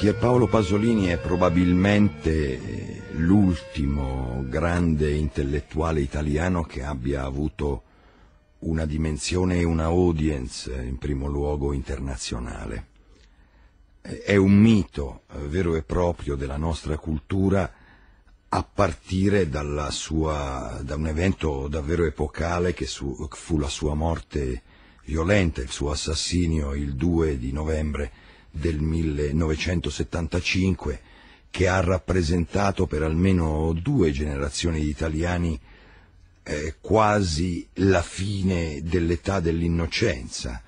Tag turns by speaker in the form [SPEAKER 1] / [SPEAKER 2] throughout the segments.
[SPEAKER 1] Pierpaolo Pasolini è probabilmente l'ultimo grande intellettuale italiano che abbia avuto una dimensione e una audience in primo luogo internazionale. È un mito eh, vero e proprio della nostra cultura a partire sua, da un evento davvero epocale che su, fu la sua morte violenta, il suo assassinio il 2 di novembre del 1975 che ha rappresentato per almeno due generazioni di italiani eh, quasi la fine dell'età dell'innocenza,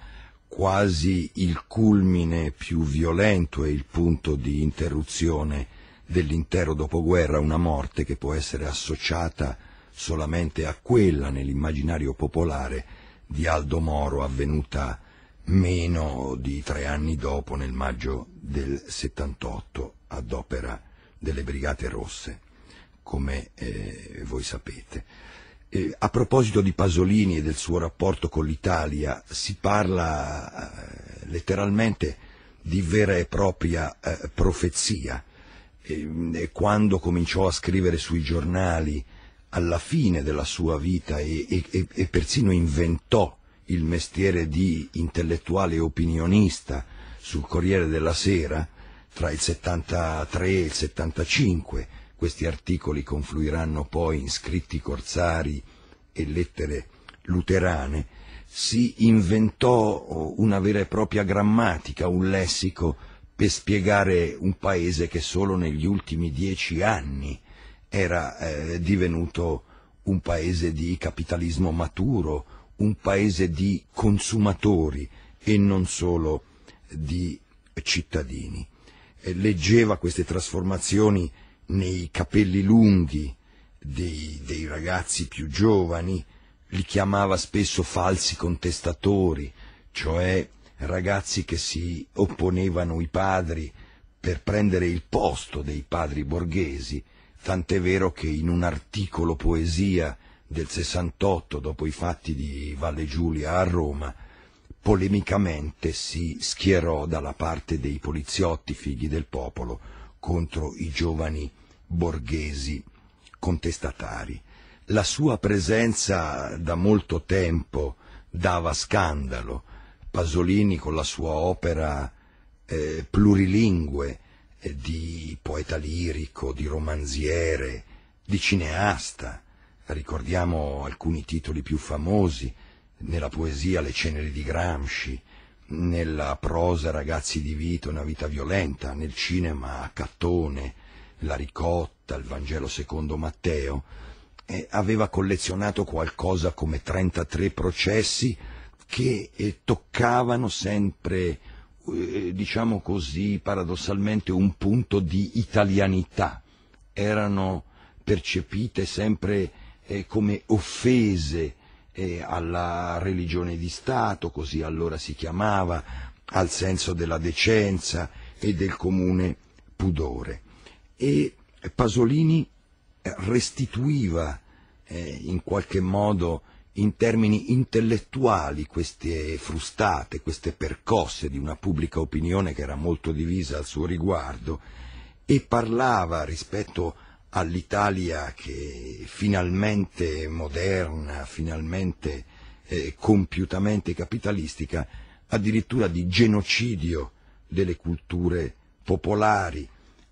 [SPEAKER 1] quasi il culmine più violento e il punto di interruzione dell'intero dopoguerra, una morte che può essere associata solamente a quella nell'immaginario popolare di Aldo Moro avvenuta meno di tre anni dopo, nel maggio del 78, ad opera delle Brigate Rosse, come eh, voi sapete. Eh, a proposito di Pasolini e del suo rapporto con l'Italia, si parla eh, letteralmente di vera e propria eh, profezia. quando cominciò a scrivere sui giornali alla fine della sua vita e, e, e persino inventò il mestiere di intellettuale opinionista sul Corriere della Sera tra il 73 e il 75. Questi articoli confluiranno poi in scritti corsari e lettere luterane. Si inventò oh, una vera e propria grammatica, un lessico per spiegare un paese che solo negli ultimi dieci anni era eh, divenuto un paese di capitalismo maturo, un paese di consumatori e non solo di cittadini. Eh, leggeva queste trasformazioni nei capelli lunghi dei, dei ragazzi più giovani, li chiamava spesso falsi contestatori, cioè ragazzi che si opponevano ai padri per prendere il posto dei padri borghesi, tant'è vero che in un articolo poesia del 68 dopo i fatti di Valle Giulia a Roma, polemicamente si schierò dalla parte dei poliziotti figli del popolo contro i giovani borghesi contestatari. La sua presenza da molto tempo dava scandalo. Pasolini con la sua opera eh, plurilingue eh, di poeta lirico, di romanziere, di cineasta, Ricordiamo alcuni titoli più famosi, nella poesia Le ceneri di Gramsci, nella prosa Ragazzi di Vito, Una vita violenta, nel cinema Cattone, La ricotta, il Vangelo secondo Matteo, aveva collezionato qualcosa come 33 processi che eh, toccavano sempre, eh, diciamo così, paradossalmente un punto di italianità. Erano percepite sempre eh, come offese eh, alla religione di Stato, così allora si chiamava, al senso della decenza e del comune pudore. E Pasolini eh, restituiva eh, in qualche modo in termini intellettuali queste frustate, queste percosse di una pubblica opinione che era molto divisa al suo riguardo e parlava rispetto a all'Italia che finalmente moderna, finalmente eh, compiutamente capitalistica, addirittura di genocidio delle culture popolari,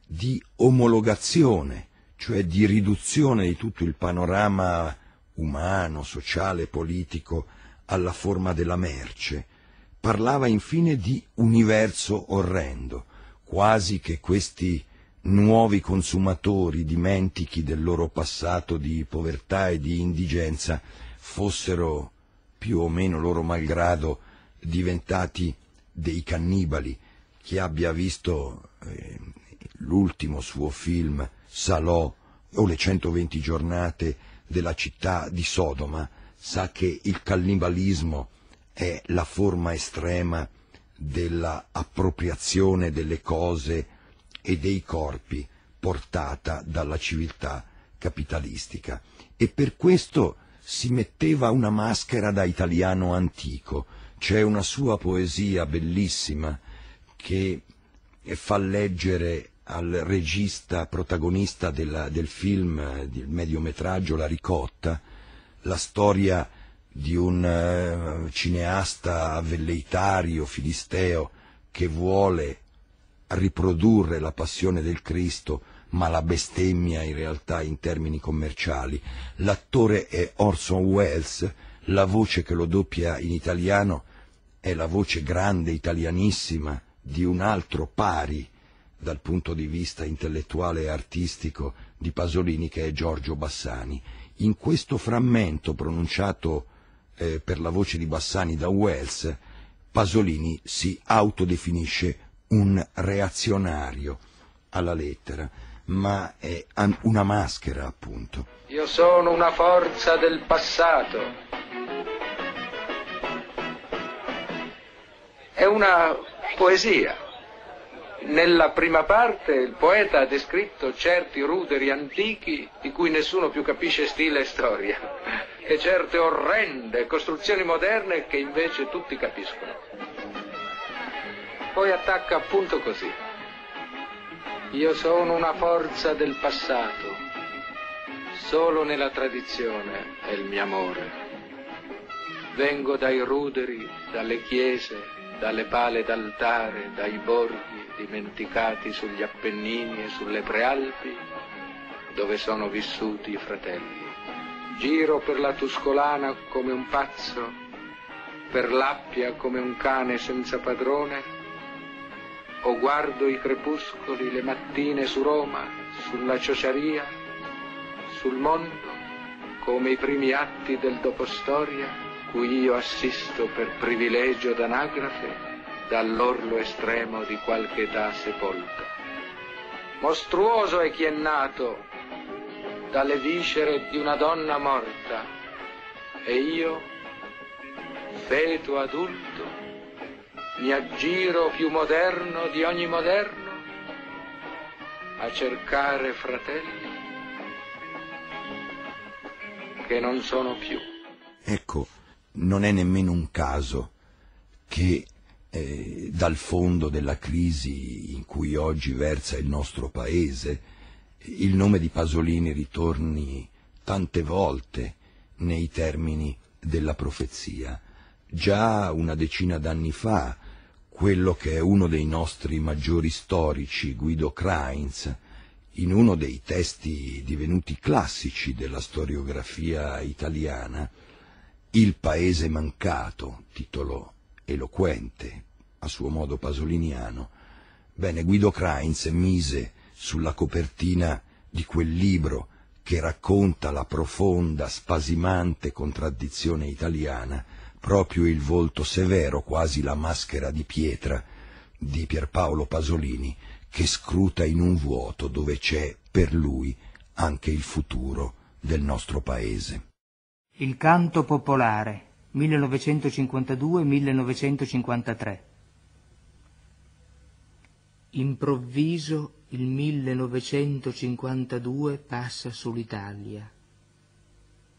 [SPEAKER 1] di omologazione, cioè di riduzione di tutto il panorama umano, sociale, politico alla forma della merce. Parlava infine di universo orrendo, quasi che questi nuovi consumatori dimentichi del loro passato di povertà e di indigenza fossero, più o meno loro malgrado, diventati dei cannibali. Chi abbia visto eh, l'ultimo suo film, Salò, o le 120 giornate della città di Sodoma, sa che il cannibalismo è la forma estrema dell'appropriazione delle cose e dei corpi portata dalla civiltà capitalistica. E per questo si metteva una maschera da italiano antico. C'è una sua poesia bellissima che fa leggere al regista protagonista della, del film, del mediometraggio La ricotta, la storia di un eh, cineasta velleitario filisteo che vuole riprodurre la passione del Cristo, ma la bestemmia in realtà in termini commerciali. L'attore è Orson Welles, la voce che lo doppia in italiano è la voce grande, italianissima, di un altro pari dal punto di vista intellettuale e artistico di Pasolini che è Giorgio Bassani. In questo frammento pronunciato eh, per la voce di Bassani da Wells, Pasolini si autodefinisce un reazionario alla lettera, ma è una maschera appunto.
[SPEAKER 2] Io sono una forza del passato. È una poesia. Nella prima parte il poeta ha descritto certi ruderi antichi di cui nessuno più capisce stile e storia e certe orrende costruzioni moderne che invece tutti capiscono poi attacca appunto così. Io sono una forza del passato, solo nella tradizione è il mio amore. Vengo dai ruderi, dalle chiese, dalle pale d'altare, dai borghi dimenticati sugli Appennini e sulle Prealpi, dove sono vissuti i fratelli. Giro per la Tuscolana come un pazzo, per l'Appia come un cane senza padrone, o guardo i crepuscoli le mattine su Roma, sulla ciociaria, sul mondo, come i primi atti del dopostoria, cui io assisto per privilegio d'anagrafe dall'orlo estremo di qualche età sepolta. Mostruoso è chi è nato dalle viscere di una donna morta e io, feto adulto, mi aggiro più moderno di ogni moderno a cercare fratelli che non sono più.
[SPEAKER 1] Ecco, non è nemmeno un caso che eh, dal fondo della crisi in cui oggi versa il nostro paese il nome di Pasolini ritorni tante volte nei termini della profezia. Già una decina d'anni fa quello che è uno dei nostri maggiori storici, Guido Krainz, in uno dei testi divenuti classici della storiografia italiana, Il paese mancato, titolo eloquente, a suo modo pasoliniano, bene, Guido Krainz mise sulla copertina di quel libro che racconta la profonda, spasimante contraddizione italiana proprio il volto severo, quasi la maschera di pietra, di Pierpaolo Pasolini, che scruta in un vuoto dove c'è, per lui, anche il futuro del nostro paese.
[SPEAKER 3] Il canto popolare 1952-1953 Improvviso il 1952 passa sull'Italia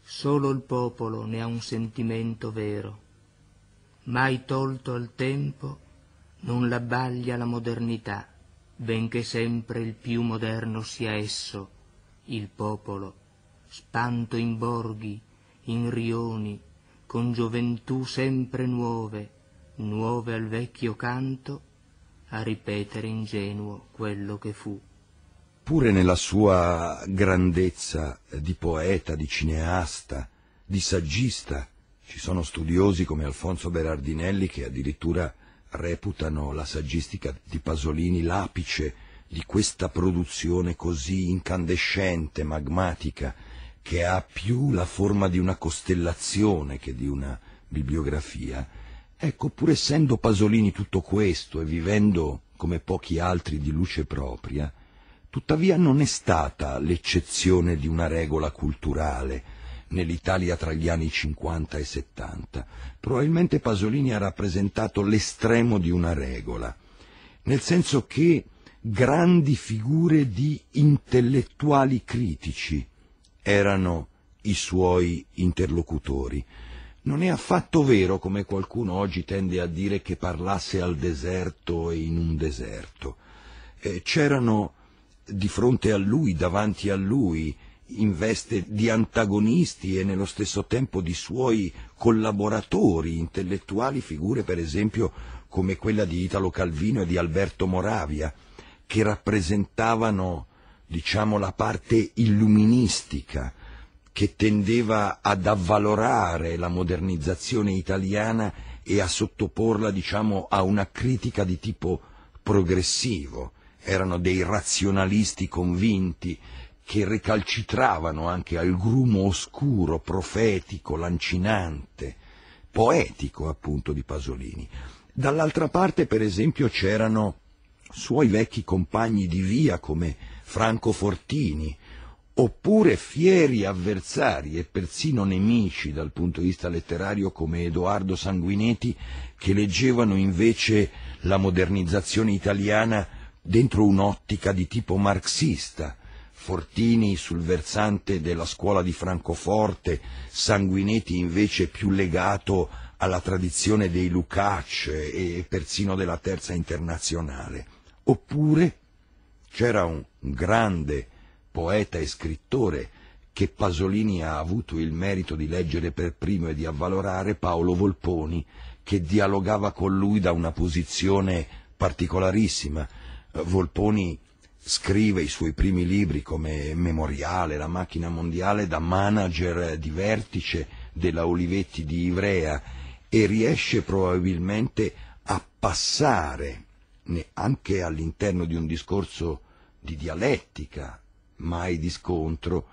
[SPEAKER 3] solo il popolo ne ha un sentimento vero. Mai tolto al tempo, non l'abbaglia la modernità, benché sempre il più moderno sia esso, il popolo, spanto in borghi, in rioni, con gioventù sempre nuove, nuove al vecchio canto, a ripetere ingenuo quello che fu
[SPEAKER 1] pure nella sua grandezza di poeta, di cineasta, di saggista, ci sono studiosi come Alfonso Berardinelli che addirittura reputano la saggistica di Pasolini l'apice di questa produzione così incandescente, magmatica, che ha più la forma di una costellazione che di una bibliografia. Ecco, pur essendo Pasolini tutto questo e vivendo come pochi altri di luce propria, Tuttavia non è stata l'eccezione di una regola culturale nell'Italia tra gli anni 50 e 70. Probabilmente Pasolini ha rappresentato l'estremo di una regola, nel senso che grandi figure di intellettuali critici erano i suoi interlocutori. Non è affatto vero, come qualcuno oggi tende a dire, che parlasse al deserto e in un deserto. Eh, c'erano di fronte a lui, davanti a lui, in veste di antagonisti e nello stesso tempo di suoi collaboratori intellettuali, figure per esempio come quella di Italo Calvino e di Alberto Moravia, che rappresentavano diciamo, la parte illuministica che tendeva ad avvalorare la modernizzazione italiana e a sottoporla diciamo, a una critica di tipo progressivo erano dei razionalisti convinti che recalcitravano anche al grumo oscuro, profetico, lancinante, poetico appunto di Pasolini. Dall'altra parte, per esempio, c'erano suoi vecchi compagni di via come Franco Fortini, oppure fieri avversari e persino nemici dal punto di vista letterario come Edoardo Sanguinetti, che leggevano invece la modernizzazione italiana dentro un'ottica di tipo marxista, Fortini sul versante della scuola di Francoforte, Sanguinetti invece più legato alla tradizione dei Lucacce e persino della terza internazionale. Oppure c'era un grande poeta e scrittore che Pasolini ha avuto il merito di leggere per primo e di avvalorare, Paolo Volponi, che dialogava con lui da una posizione particolarissima, Volponi scrive i suoi primi libri come Memoriale, La macchina mondiale, da manager di vertice della Olivetti di Ivrea e riesce probabilmente a passare anche all'interno di un discorso di dialettica, mai di scontro,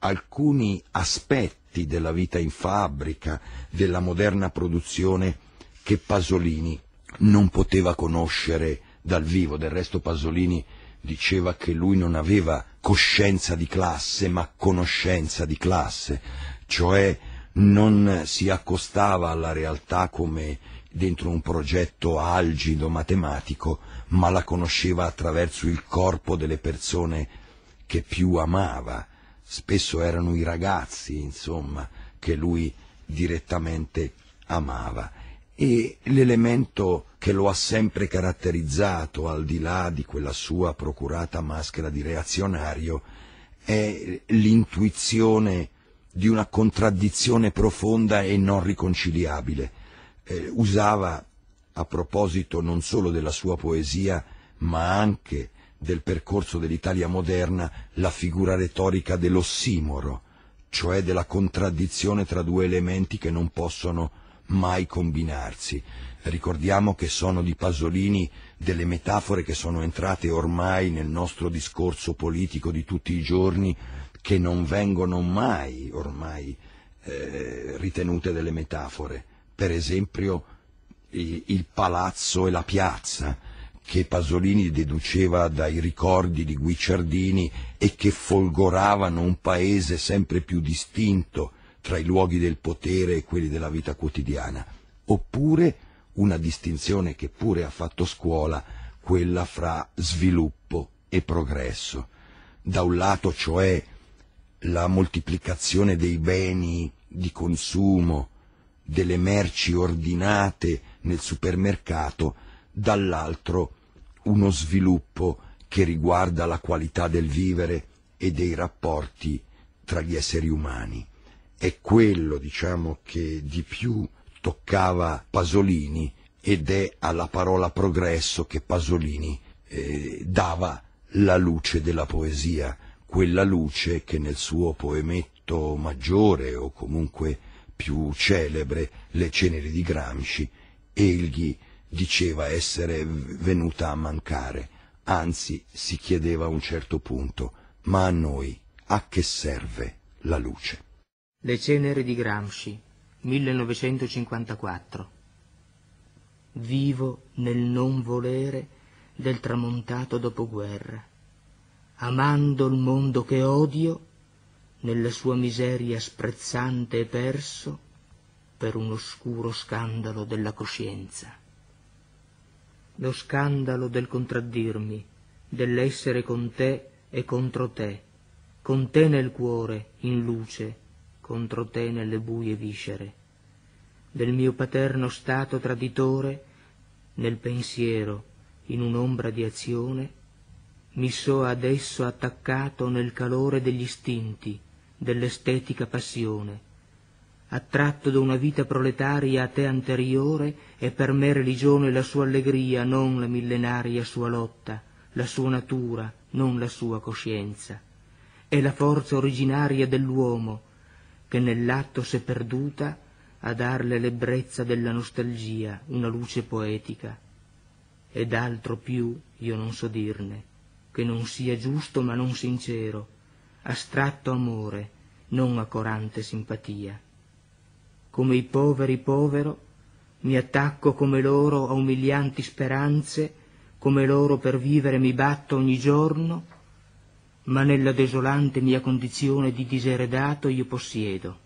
[SPEAKER 1] alcuni aspetti della vita in fabbrica, della moderna produzione che Pasolini non poteva conoscere dal vivo. Del resto Pasolini diceva che lui non aveva coscienza di classe, ma conoscenza di classe, cioè non si accostava alla realtà come dentro un progetto algido matematico, ma la conosceva attraverso il corpo delle persone che più amava. Spesso erano i ragazzi, insomma, che lui direttamente amava e l'elemento che lo ha sempre caratterizzato, al di là di quella sua procurata maschera di reazionario, è l'intuizione di una contraddizione profonda e non riconciliabile. Eh, usava, a proposito non solo della sua poesia, ma anche del percorso dell'Italia moderna, la figura retorica dell'ossimoro, cioè della contraddizione tra due elementi che non possono mai combinarsi. Ricordiamo che sono di Pasolini delle metafore che sono entrate ormai nel nostro discorso politico di tutti i giorni, che non vengono mai ormai eh, ritenute delle metafore. Per esempio il, il palazzo e la piazza che Pasolini deduceva dai ricordi di Guicciardini e che folgoravano un paese sempre più distinto tra i luoghi del potere e quelli della vita quotidiana, oppure una distinzione che pure ha fatto scuola, quella fra sviluppo e progresso. Da un lato, cioè, la moltiplicazione dei beni di consumo, delle merci ordinate nel supermercato, dall'altro uno sviluppo che riguarda la qualità del vivere e dei rapporti tra gli esseri umani è quello diciamo, che di più toccava Pasolini ed è alla parola progresso che Pasolini eh, dava la luce della poesia, quella luce che nel suo poemetto maggiore o comunque più celebre, Le ceneri di Gramsci, egli diceva essere venuta a mancare, anzi si chiedeva a un certo punto, ma a noi a che serve la luce?
[SPEAKER 3] Le cenere di Gramsci, 1954. Vivo nel non volere del tramontato dopoguerra, amando il mondo che odio, nella sua miseria sprezzante e perso, per un oscuro scandalo della coscienza. Lo scandalo del contraddirmi, dell'essere con te e contro te, con te nel cuore, in luce, contro te nelle buie viscere, del mio paterno stato traditore, nel pensiero, in un'ombra di azione, mi so adesso attaccato nel calore degli istinti, dell'estetica passione, attratto da una vita proletaria a te anteriore, è per me religione la sua allegria, non la millenaria sua lotta, la sua natura, non la sua coscienza. È la forza originaria dell'uomo, che nell'atto s'è perduta a darle l'ebbrezza della nostalgia una luce poetica. Ed altro più io non so dirne, che non sia giusto ma non sincero, astratto amore, non accorante simpatia. Come i poveri povero, mi attacco come loro a umilianti speranze, come loro per vivere mi batto ogni giorno, ma nella desolante mia condizione di diseredato io possiedo.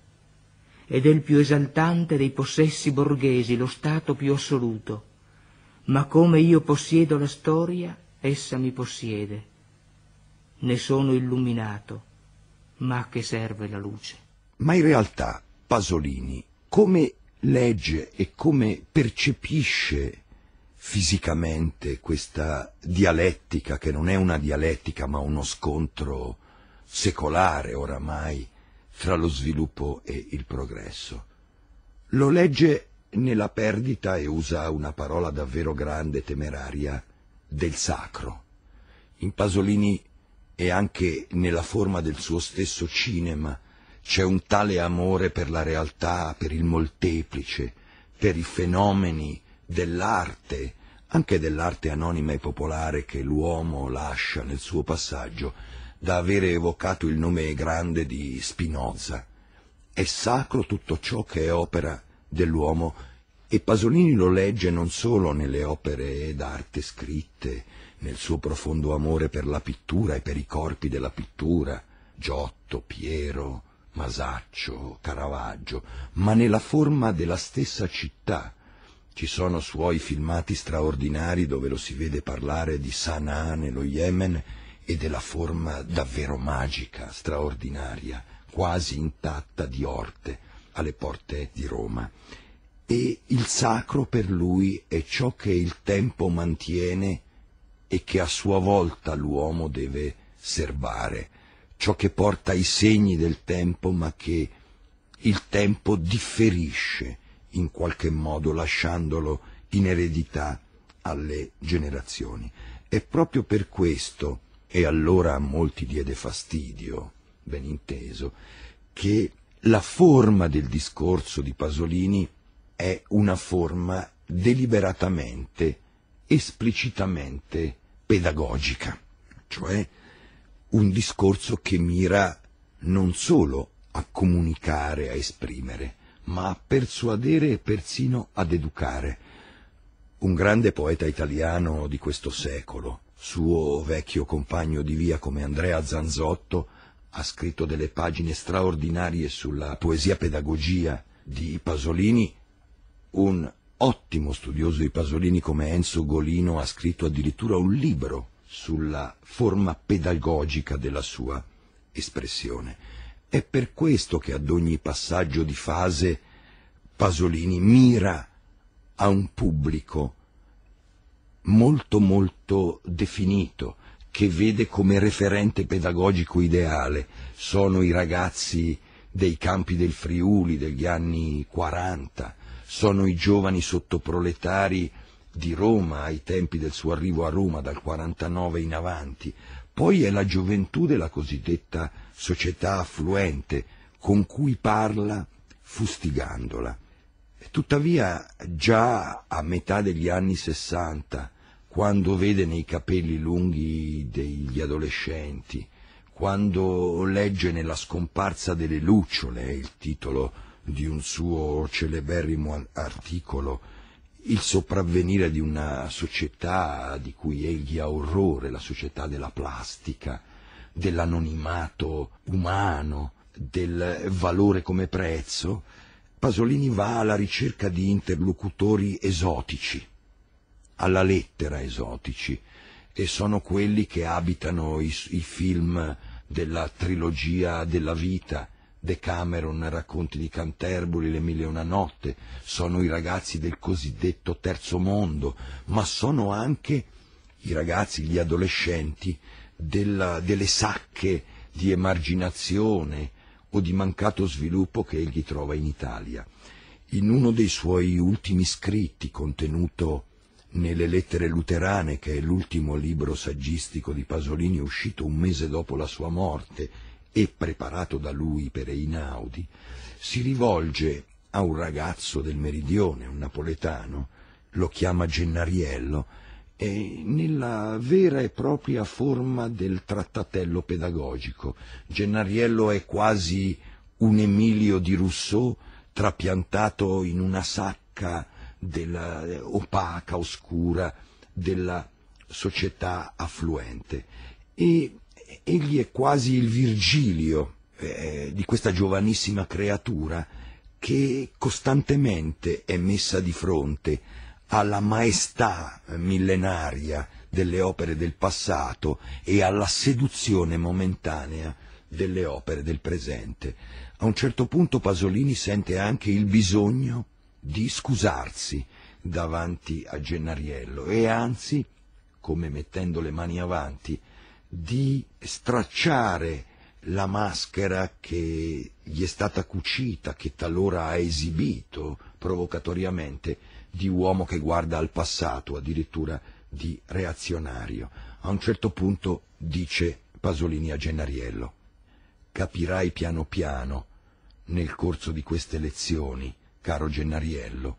[SPEAKER 3] Ed è il più esaltante dei possessi borghesi, lo stato più assoluto. Ma come io possiedo la storia, essa mi possiede. Ne sono illuminato, ma a che serve la luce?
[SPEAKER 1] Ma in realtà Pasolini come legge e come percepisce fisicamente questa dialettica, che non è una dialettica ma uno scontro secolare oramai tra lo sviluppo e il progresso. Lo legge nella perdita e usa una parola davvero grande, temeraria, del sacro. In Pasolini e anche nella forma del suo stesso cinema c'è un tale amore per la realtà, per il molteplice, per i fenomeni dell'arte, anche dell'arte anonima e popolare che l'uomo lascia nel suo passaggio, da avere evocato il nome grande di Spinoza. È sacro tutto ciò che è opera dell'uomo e Pasolini lo legge non solo nelle opere d'arte scritte, nel suo profondo amore per la pittura e per i corpi della pittura, Giotto, Piero, Masaccio, Caravaggio, ma nella forma della stessa città, ci sono suoi filmati straordinari dove lo si vede parlare di Sana'a nello Yemen e della forma davvero magica, straordinaria, quasi intatta di Orte, alle porte di Roma. E il sacro per lui è ciò che il tempo mantiene e che a sua volta l'uomo deve serbare, ciò che porta i segni del tempo ma che il tempo differisce in qualche modo lasciandolo in eredità alle generazioni. E proprio per questo, e allora a molti diede fastidio, ben inteso, che la forma del discorso di Pasolini è una forma deliberatamente, esplicitamente pedagogica, cioè un discorso che mira non solo a comunicare, a esprimere, ma a persuadere e persino ad educare. Un grande poeta italiano di questo secolo, suo vecchio compagno di via come Andrea Zanzotto, ha scritto delle pagine straordinarie sulla poesia pedagogia di Pasolini, un ottimo studioso di Pasolini come Enzo Golino ha scritto addirittura un libro sulla forma pedagogica della sua espressione. È per questo che ad ogni passaggio di fase Pasolini mira a un pubblico molto molto definito, che vede come referente pedagogico ideale. Sono i ragazzi dei campi del Friuli degli anni 40, sono i giovani sottoproletari di Roma ai tempi del suo arrivo a Roma dal 49 in avanti, poi è la gioventù della cosiddetta società affluente con cui parla fustigandola. Tuttavia già a metà degli anni Sessanta, quando vede nei capelli lunghi degli adolescenti, quando legge nella scomparsa delle lucciole il titolo di un suo celeberrimo articolo, il sopravvenire di una società di cui egli ha orrore, la società della plastica, dell'anonimato umano, del valore come prezzo, Pasolini va alla ricerca di interlocutori esotici, alla lettera esotici, e sono quelli che abitano i, i film della trilogia della vita, Decameron, Racconti di Canterbury, Le Mille e una Notte, sono i ragazzi del cosiddetto terzo mondo, ma sono anche i ragazzi, gli adolescenti della, delle sacche di emarginazione o di mancato sviluppo che egli trova in Italia. In uno dei suoi ultimi scritti, contenuto nelle Lettere Luterane, che è l'ultimo libro saggistico di Pasolini uscito un mese dopo la sua morte e preparato da lui per Einaudi, si rivolge a un ragazzo del meridione, un napoletano, lo chiama Gennariello, è nella vera e propria forma del trattatello pedagogico. Gennariello è quasi un Emilio di Rousseau trapiantato in una sacca della, eh, opaca, oscura della società affluente. E egli è quasi il Virgilio eh, di questa giovanissima creatura che costantemente è messa di fronte alla maestà millenaria delle opere del passato e alla seduzione momentanea delle opere del presente. A un certo punto Pasolini sente anche il bisogno di scusarsi davanti a Gennariello e anzi, come mettendo le mani avanti, di stracciare la maschera che gli è stata cucita, che talora ha esibito provocatoriamente di uomo che guarda al passato, addirittura di reazionario. A un certo punto dice Pasolini a Gennariello, capirai piano piano, nel corso di queste lezioni, caro Gennariello,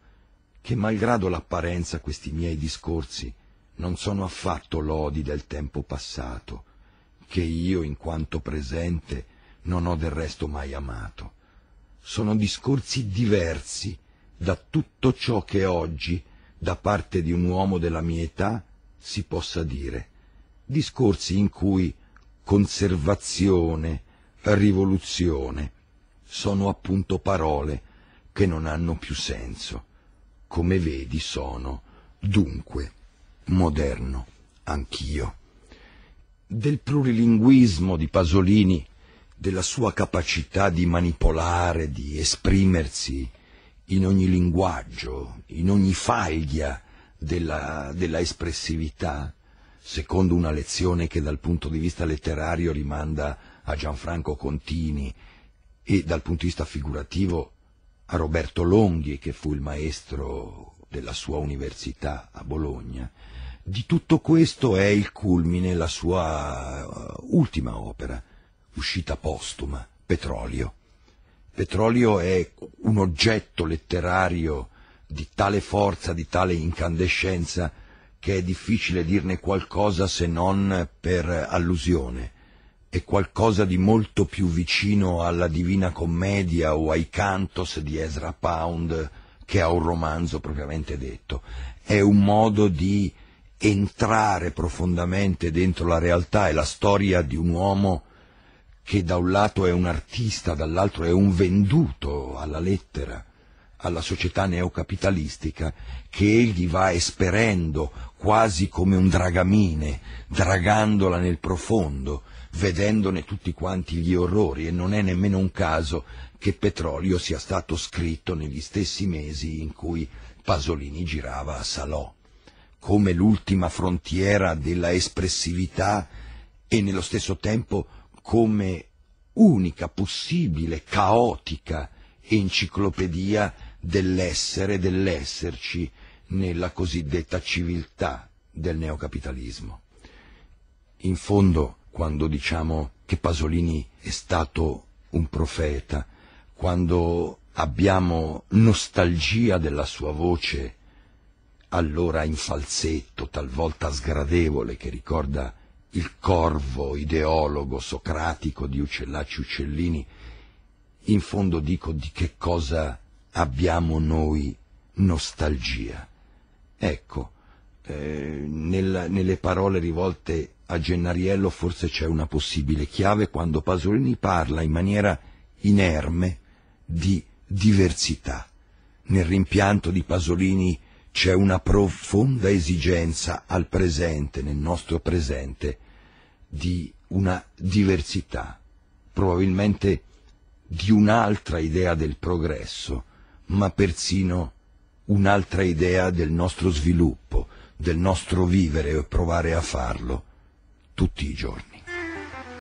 [SPEAKER 1] che malgrado l'apparenza questi miei discorsi non sono affatto lodi del tempo passato, che io in quanto presente non ho del resto mai amato. Sono discorsi diversi da tutto ciò che oggi, da parte di un uomo della mia età, si possa dire. Discorsi in cui conservazione, rivoluzione, sono appunto parole che non hanno più senso. Come vedi sono, dunque, moderno, anch'io. Del plurilinguismo di Pasolini, della sua capacità di manipolare, di esprimersi, in ogni linguaggio, in ogni faglia della, della espressività, secondo una lezione che dal punto di vista letterario rimanda a Gianfranco Contini e dal punto di vista figurativo a Roberto Longhi, che fu il maestro della sua università a Bologna. Di tutto questo è il culmine la sua eh, ultima opera, uscita postuma, Petrolio. Petrolio è un oggetto letterario di tale forza, di tale incandescenza, che è difficile dirne qualcosa se non per allusione. È qualcosa di molto più vicino alla Divina Commedia o ai Cantos di Ezra Pound che a un romanzo propriamente detto. È un modo di entrare profondamente dentro la realtà e la storia di un uomo che da un lato è un artista, dall'altro è un venduto alla lettera, alla società neocapitalistica, che egli va esperendo quasi come un dragamine, dragandola nel profondo, vedendone tutti quanti gli orrori e non è nemmeno un caso che Petrolio sia stato scritto negli stessi mesi in cui Pasolini girava a Salò, come l'ultima frontiera della espressività e nello stesso tempo come unica possibile caotica enciclopedia dell'essere e dell'esserci nella cosiddetta civiltà del neocapitalismo. In fondo, quando diciamo che Pasolini è stato un profeta, quando abbiamo nostalgia della sua voce, allora in falsetto, talvolta sgradevole, che ricorda il corvo ideologo socratico di Uccellacci Uccellini, in fondo dico di che cosa abbiamo noi nostalgia. Ecco, eh, nella, nelle parole rivolte a Gennariello forse c'è una possibile chiave quando Pasolini parla in maniera inerme di diversità. Nel rimpianto di Pasolini c'è una profonda esigenza al presente, nel nostro presente, di una diversità, probabilmente di un'altra idea del progresso, ma persino un'altra idea del nostro
[SPEAKER 2] sviluppo, del nostro vivere e provare a farlo tutti i giorni.